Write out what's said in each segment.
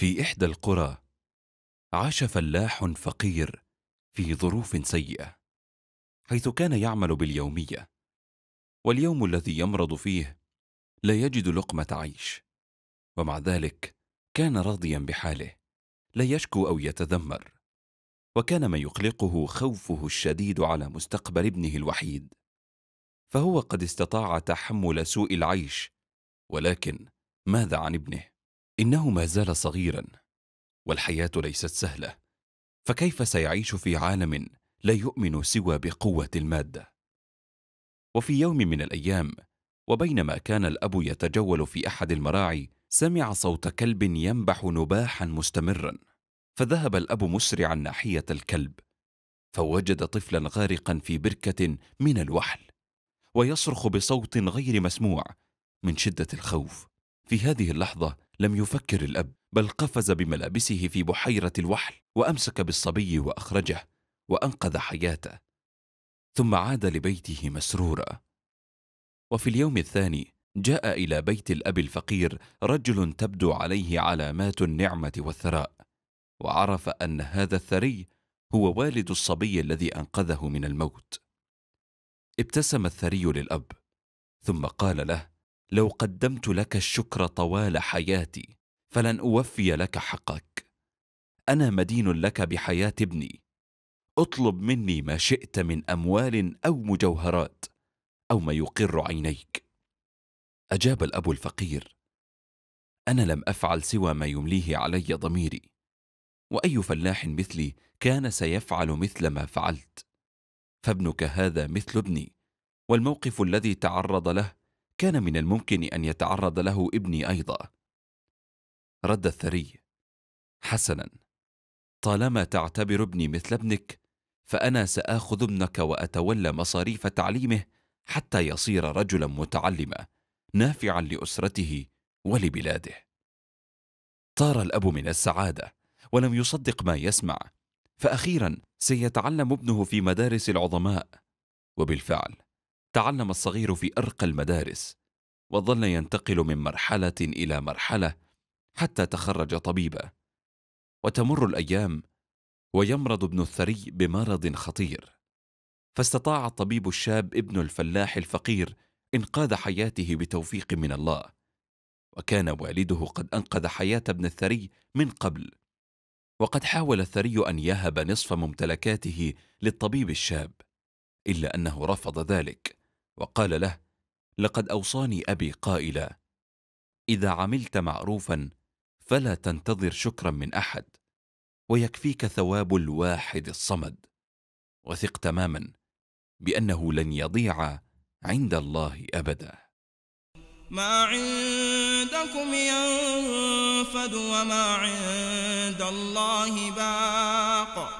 في إحدى القرى عاش فلاح فقير في ظروف سيئة حيث كان يعمل باليومية واليوم الذي يمرض فيه لا يجد لقمة عيش ومع ذلك كان راضيا بحاله لا يشكو أو يتذمر وكان ما يقلقه خوفه الشديد على مستقبل ابنه الوحيد فهو قد استطاع تحمل سوء العيش ولكن ماذا عن ابنه إنه ما زال صغيرا والحياة ليست سهلة فكيف سيعيش في عالم لا يؤمن سوى بقوة المادة وفي يوم من الأيام وبينما كان الأب يتجول في أحد المراعي سمع صوت كلب ينبح نباحا مستمرا فذهب الأب مسرعا ناحية الكلب فوجد طفلا غارقا في بركة من الوحل ويصرخ بصوت غير مسموع من شدة الخوف في هذه اللحظة لم يفكر الأب بل قفز بملابسه في بحيرة الوحل وأمسك بالصبي وأخرجه وأنقذ حياته ثم عاد لبيته مسرورا وفي اليوم الثاني جاء إلى بيت الأب الفقير رجل تبدو عليه علامات النعمة والثراء وعرف أن هذا الثري هو والد الصبي الذي أنقذه من الموت ابتسم الثري للأب ثم قال له لو قدمت لك الشكر طوال حياتي فلن اوفي لك حقك انا مدين لك بحياه ابني اطلب مني ما شئت من اموال او مجوهرات او ما يقر عينيك اجاب الاب الفقير انا لم افعل سوى ما يمليه علي ضميري واي فلاح مثلي كان سيفعل مثل ما فعلت فابنك هذا مثل ابني والموقف الذي تعرض له كان من الممكن أن يتعرض له ابني أيضا رد الثري حسنا طالما تعتبر ابني مثل ابنك فأنا سآخذ ابنك وأتولى مصاريف تعليمه حتى يصير رجلا متعلما نافعا لأسرته ولبلاده طار الأب من السعادة ولم يصدق ما يسمع فأخيرا سيتعلم ابنه في مدارس العظماء وبالفعل تعلم الصغير في ارقى المدارس وظل ينتقل من مرحله الى مرحله حتى تخرج طبيبا وتمر الايام ويمرض ابن الثري بمرض خطير فاستطاع الطبيب الشاب ابن الفلاح الفقير انقاذ حياته بتوفيق من الله وكان والده قد انقذ حياه ابن الثري من قبل وقد حاول الثري ان يهب نصف ممتلكاته للطبيب الشاب الا انه رفض ذلك وقال له لقد أوصاني أبي قائلا إذا عملت معروفا فلا تنتظر شكرا من أحد ويكفيك ثواب الواحد الصمد وثق تماما بأنه لن يضيع عند الله أبدا ما عندكم ينفد وما عند الله باق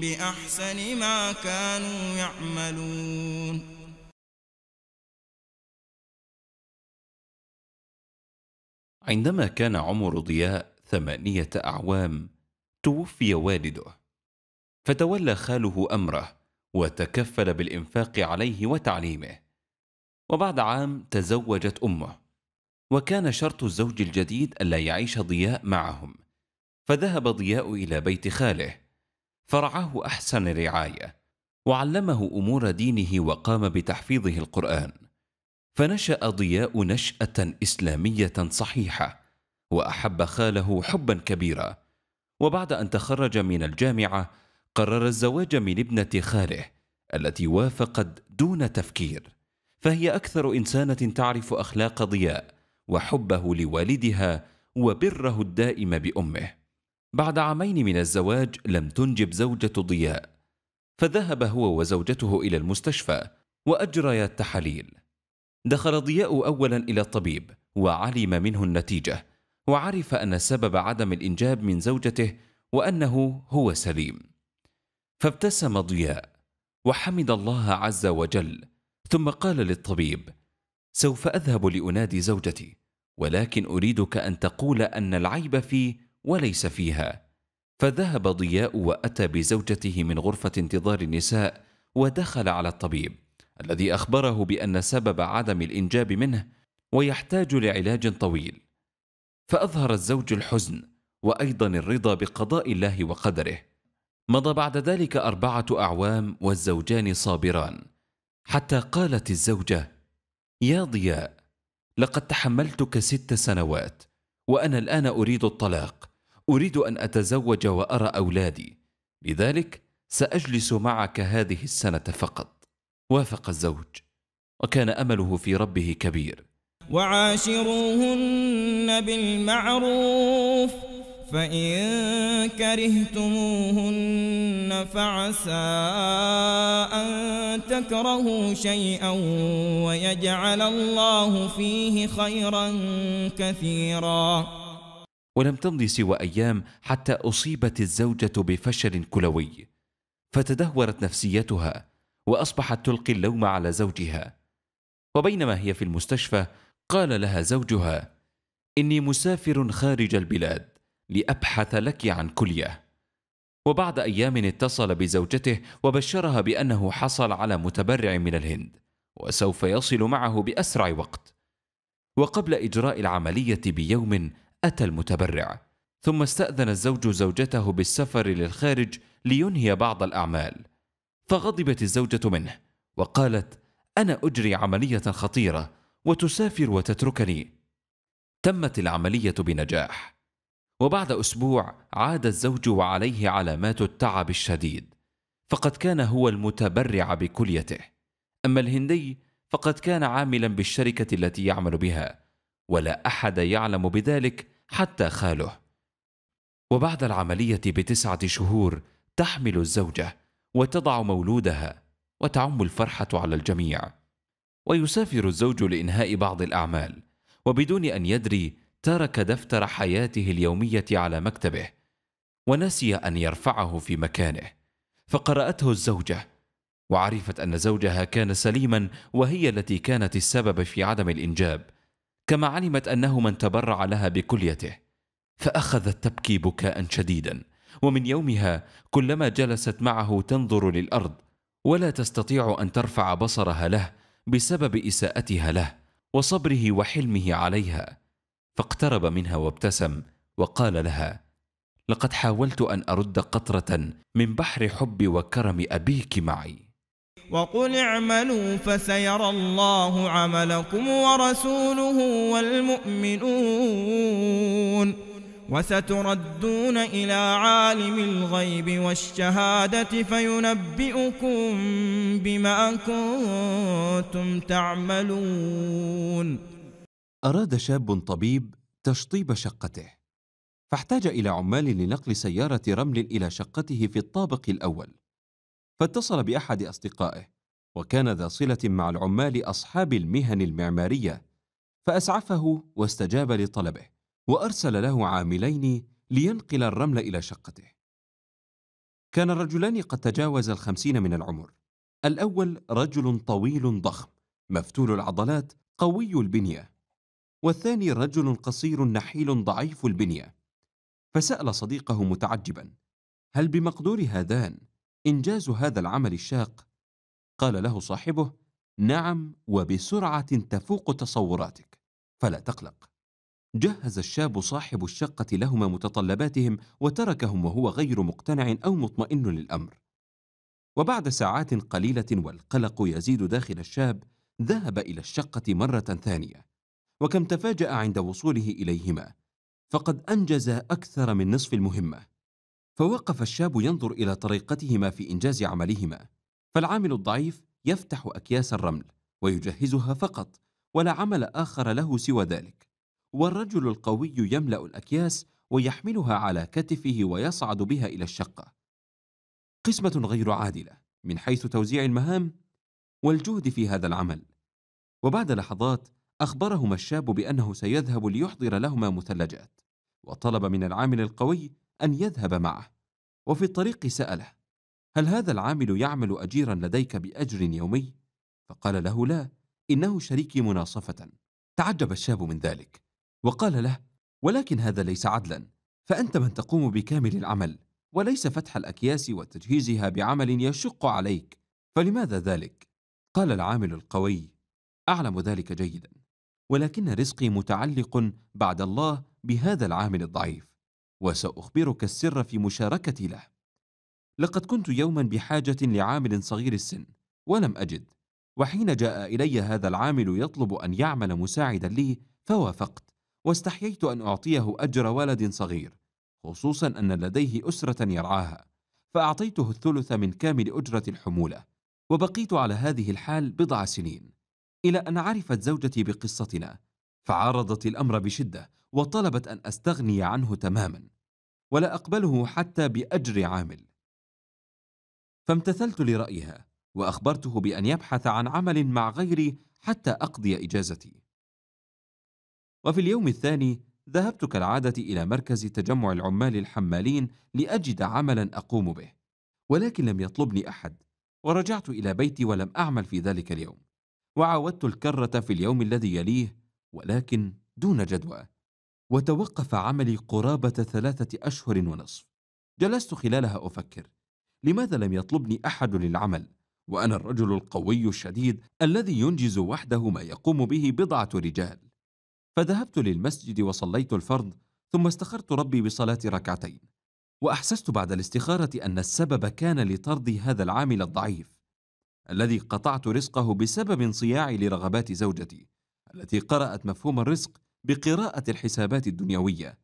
بأحسن ما كانوا يعملون عندما كان عمر ضياء ثمانية أعوام توفي والده فتولى خاله أمره وتكفل بالإنفاق عليه وتعليمه وبعد عام تزوجت أمه وكان شرط الزوج الجديد ألا يعيش ضياء معهم فذهب ضياء إلى بيت خاله فرعاه احسن رعايه وعلمه امور دينه وقام بتحفيظه القران فنشا ضياء نشاه اسلاميه صحيحه واحب خاله حبا كبيرا وبعد ان تخرج من الجامعه قرر الزواج من ابنه خاله التي وافقت دون تفكير فهي اكثر انسانه تعرف اخلاق ضياء وحبه لوالدها وبره الدائم بامه بعد عامين من الزواج لم تنجب زوجة ضياء فذهب هو وزوجته إلى المستشفى وأجريا التحاليل دخل ضياء أولا إلى الطبيب وعلم منه النتيجة وعرف أن سبب عدم الإنجاب من زوجته وأنه هو سليم فابتسم ضياء وحمد الله عز وجل ثم قال للطبيب سوف أذهب لأنادي زوجتي ولكن أريدك أن تقول أن العيب في وليس فيها فذهب ضياء واتى بزوجته من غرفه انتظار النساء ودخل على الطبيب الذي اخبره بان سبب عدم الانجاب منه ويحتاج لعلاج طويل فاظهر الزوج الحزن وايضا الرضا بقضاء الله وقدره مضى بعد ذلك اربعه اعوام والزوجان صابران حتى قالت الزوجه يا ضياء لقد تحملتك ست سنوات وانا الان اريد الطلاق اريد ان اتزوج وارى اولادي لذلك ساجلس معك هذه السنه فقط وافق الزوج وكان امله في ربه كبير وعاشروهن بالمعروف فان كرهتموهن فعسى ان تكرهوا شيئا ويجعل الله فيه خيرا كثيرا ولم تمض سوى ايام حتى اصيبت الزوجه بفشل كلوي فتدهورت نفسيتها واصبحت تلقي اللوم على زوجها وبينما هي في المستشفى قال لها زوجها اني مسافر خارج البلاد لابحث لك عن كليه وبعد ايام اتصل بزوجته وبشرها بانه حصل على متبرع من الهند وسوف يصل معه باسرع وقت وقبل اجراء العمليه بيوم أتى المتبرع ثم استأذن الزوج زوجته بالسفر للخارج لينهي بعض الأعمال فغضبت الزوجة منه وقالت أنا أجري عملية خطيرة وتسافر وتتركني تمت العملية بنجاح وبعد أسبوع عاد الزوج وعليه علامات التعب الشديد فقد كان هو المتبرع بكليته أما الهندي فقد كان عاملا بالشركة التي يعمل بها ولا احد يعلم بذلك حتى خاله وبعد العمليه بتسعه شهور تحمل الزوجه وتضع مولودها وتعم الفرحه على الجميع ويسافر الزوج لانهاء بعض الاعمال وبدون ان يدري ترك دفتر حياته اليوميه على مكتبه ونسي ان يرفعه في مكانه فقراته الزوجه وعرفت ان زوجها كان سليما وهي التي كانت السبب في عدم الانجاب كما علمت انه من تبرع لها بكليته فاخذت تبكي بكاء شديدا ومن يومها كلما جلست معه تنظر للارض ولا تستطيع ان ترفع بصرها له بسبب اساءتها له وصبره وحلمه عليها فاقترب منها وابتسم وقال لها لقد حاولت ان ارد قطره من بحر حب وكرم ابيك معي وقل اعملوا فسيرى الله عملكم ورسوله والمؤمنون وستردون إلى عالم الغيب والشهادة فينبئكم بما كنتم تعملون أراد شاب طبيب تشطيب شقته فاحتاج إلى عمال لنقل سيارة رمل إلى شقته في الطابق الأول فاتصل بأحد أصدقائه وكان ذا صلة مع العمال أصحاب المهن المعمارية فأسعفه واستجاب لطلبه وأرسل له عاملين لينقل الرمل إلى شقته كان الرجلان قد تجاوز الخمسين من العمر الأول رجل طويل ضخم مفتول العضلات قوي البنية والثاني رجل قصير نحيل ضعيف البنية فسأل صديقه متعجبا هل بمقدور هذان إنجاز هذا العمل الشاق قال له صاحبه نعم وبسرعة تفوق تصوراتك فلا تقلق جهز الشاب صاحب الشقة لهما متطلباتهم وتركهم وهو غير مقتنع أو مطمئن للأمر وبعد ساعات قليلة والقلق يزيد داخل الشاب ذهب إلى الشقة مرة ثانية وكم تفاجأ عند وصوله إليهما فقد أنجز أكثر من نصف المهمة فوقف الشاب ينظر إلى طريقتهما في إنجاز عملهما فالعامل الضعيف يفتح أكياس الرمل ويجهزها فقط ولا عمل آخر له سوى ذلك والرجل القوي يملأ الأكياس ويحملها على كتفه ويصعد بها إلى الشقة قسمة غير عادلة من حيث توزيع المهام والجهد في هذا العمل وبعد لحظات أخبرهما الشاب بأنه سيذهب ليحضر لهما مثلجات وطلب من العامل القوي أن يذهب معه وفي الطريق سأله هل هذا العامل يعمل أجيرا لديك بأجر يومي؟ فقال له لا إنه شريكي مناصفة تعجب الشاب من ذلك وقال له ولكن هذا ليس عدلا فأنت من تقوم بكامل العمل وليس فتح الأكياس وتجهيزها بعمل يشق عليك فلماذا ذلك؟ قال العامل القوي أعلم ذلك جيدا ولكن رزقي متعلق بعد الله بهذا العامل الضعيف وسأخبرك السر في مشاركتي له. لقد كنت يوما بحاجة لعامل صغير السن، ولم أجد، وحين جاء إلي هذا العامل يطلب أن يعمل مساعدا لي، فوافقت، واستحييت أن أعطيه أجر ولد صغير، خصوصا أن لديه أسرة يرعاها، فأعطيته الثلث من كامل أجرة الحمولة، وبقيت على هذه الحال بضع سنين، إلى أن عرفت زوجتي بقصتنا، فعارضت الأمر بشدة، وطلبت أن أستغني عنه تماما ولا أقبله حتى بأجر عامل فامتثلت لرأيها وأخبرته بأن يبحث عن عمل مع غيري حتى أقضي إجازتي وفي اليوم الثاني ذهبت كالعادة إلى مركز تجمع العمال الحمالين لأجد عملا أقوم به ولكن لم يطلبني أحد ورجعت إلى بيتي ولم أعمل في ذلك اليوم وعاودت الكرة في اليوم الذي يليه ولكن دون جدوى وتوقف عملي قرابة ثلاثة أشهر ونصف جلست خلالها أفكر لماذا لم يطلبني أحد للعمل وأنا الرجل القوي الشديد الذي ينجز وحده ما يقوم به بضعة رجال فذهبت للمسجد وصليت الفرض ثم استخرت ربي بصلاة ركعتين وأحسست بعد الاستخارة أن السبب كان لطرد هذا العامل الضعيف الذي قطعت رزقه بسبب انصياعي لرغبات زوجتي التي قرأت مفهوم الرزق بقراءة الحسابات الدنيوية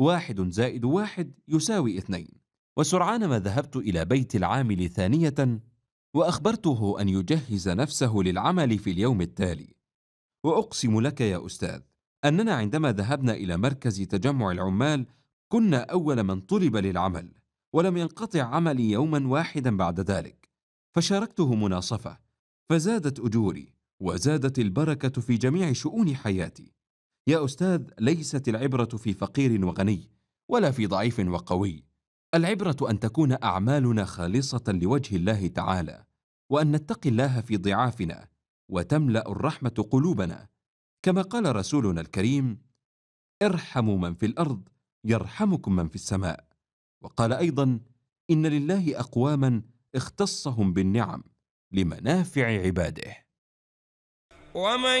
واحد زائد واحد يساوي اثنين وسرعان ما ذهبت إلى بيت العامل ثانية وأخبرته أن يجهز نفسه للعمل في اليوم التالي وأقسم لك يا أستاذ أننا عندما ذهبنا إلى مركز تجمع العمال كنا أول من طلب للعمل ولم ينقطع عملي يوما واحدا بعد ذلك فشاركته مناصفة فزادت أجوري وزادت البركة في جميع شؤون حياتي يا أستاذ ليست العبرة في فقير وغني ولا في ضعيف وقوي العبرة أن تكون أعمالنا خالصة لوجه الله تعالى وأن نتقي الله في ضعافنا وتملأ الرحمة قلوبنا كما قال رسولنا الكريم ارحموا من في الأرض يرحمكم من في السماء وقال أيضا إن لله أقواما اختصهم بالنعم لمنافع عباده ومن